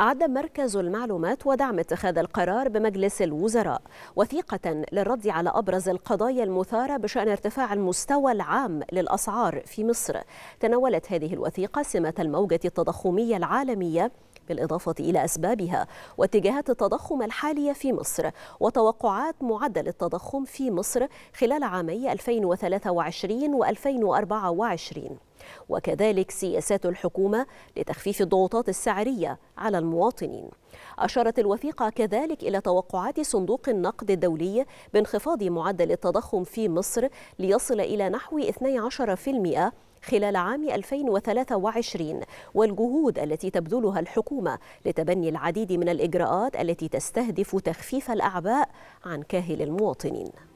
أعد مركز المعلومات ودعم اتخاذ القرار بمجلس الوزراء وثيقة للرد على أبرز القضايا المثارة بشأن ارتفاع المستوى العام للأسعار في مصر تناولت هذه الوثيقة سمة الموجة التضخمية العالمية بالإضافة إلى أسبابها واتجاهات التضخم الحالية في مصر وتوقعات معدل التضخم في مصر خلال عامي 2023 و 2024 وكذلك سياسات الحكومة لتخفيف الضغوطات السعرية على المواطنين. أشارت الوثيقة كذلك إلى توقعات صندوق النقد الدولي بانخفاض معدل التضخم في مصر ليصل إلى نحو 12% خلال عام 2023 والجهود التي تبذلها الحكومة لتبني العديد من الإجراءات التي تستهدف تخفيف الأعباء عن كاهل المواطنين